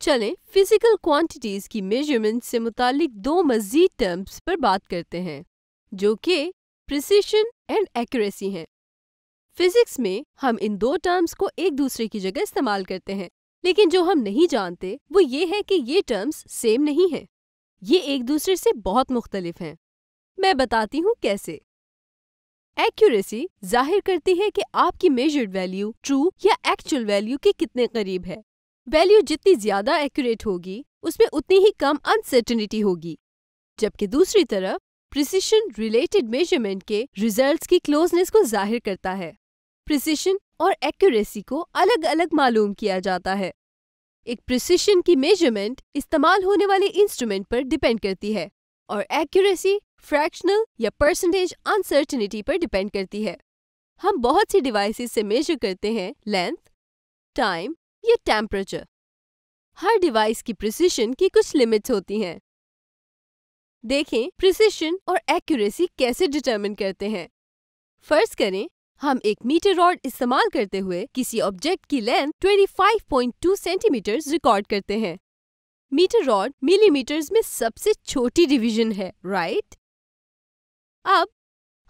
चलें physical quantities की measurement से मुतालिक दो मजीद टर्म्स पर बात करते हैं जो कि प्रिसिशन एंड एक्यूरेसी हैं फिजिक्स में हम इन दो टर्म्स को एक दूसरे की जगह इस्तेमाल करते हैं लेकिन जो हम नहीं जानते वो ये है कि ये टर्म्स सेम नहीं हैं ये एक दूसरे से बहुत मुख्तलिफ हैं मैं बताती हूँ कैसे एक्यूरेसी जाहिर करती है कि आपकी मेजर्ड वैल्यू ट्रू या एक्चुअल वैल्यू के कितने करीब है वैल्यू जितनी ज्यादा एक्यूरेट होगी उसमें उतनी ही कम अनसर्टनिटी होगी जबकि दूसरी तरफ प्रिसिशन रिलेटेड मेजरमेंट के रिजल्ट्स की क्लोजनेस को जाहिर करता है प्रिसिशन और एक्यूरेसी को अलग अलग मालूम किया जाता है एक प्रिसिशन की मेजरमेंट इस्तेमाल होने वाले इंस्ट्रूमेंट पर डिपेंड करती है और एक्यूरेसी फ्रैक्शनल या परसेंटेज अनसर्टिनिटी पर डिपेंड करती है हम बहुत सी डिवाइसेस से मेजर करते हैं लेंथ टाइम ये टेम्परेचर हर डिवाइस की प्रिसिशन की कुछ लिमिट्स होती हैं देखें प्रिसिशन और एक्यूरेसी कैसे डिटरमिन करते हैं फर्ज करें हम एक मीटर रॉड इस्तेमाल करते हुए किसी ऑब्जेक्ट की लेंथ 25.2 सेंटीमीटर रिकॉर्ड करते हैं मीटर रॉड मिलीमीटर्स में सबसे छोटी डिवीजन है राइट अब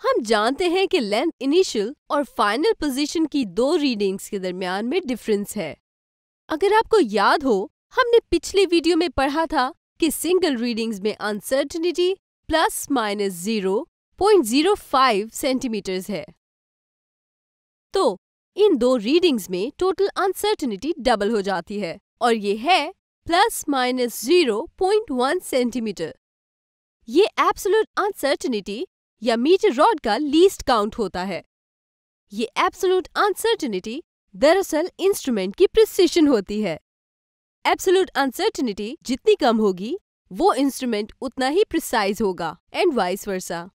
हम जानते हैं कि लेंथ इनिशियल और फाइनल पोजीशन की दो रीडिंग्स के दरमियान में डिफरेंस है अगर आपको याद हो हमने पिछले वीडियो में पढ़ा था कि सिंगल रीडिंग्स में uncertainty plus minus zero point zero five centimetres है तो इन दो रीडिंग्स में टोटल अनसर्टनिटी डबल हो जाती है और ये है plus minus zero point one centimetre ये एब्सोलूट अनसर्टनिटी या मीटर रॉड का लीस्ट काउंट होता है ये एब्सोलूट अनसर्टनिटी दरअसल इंस्ट्रूमेंट की प्रिसिशन होती है एब्सोल्यूट अनसर्टिनिटी जितनी कम होगी वो इंस्ट्रूमेंट उतना ही प्रिसाइज होगा एंड वाइस वर्सा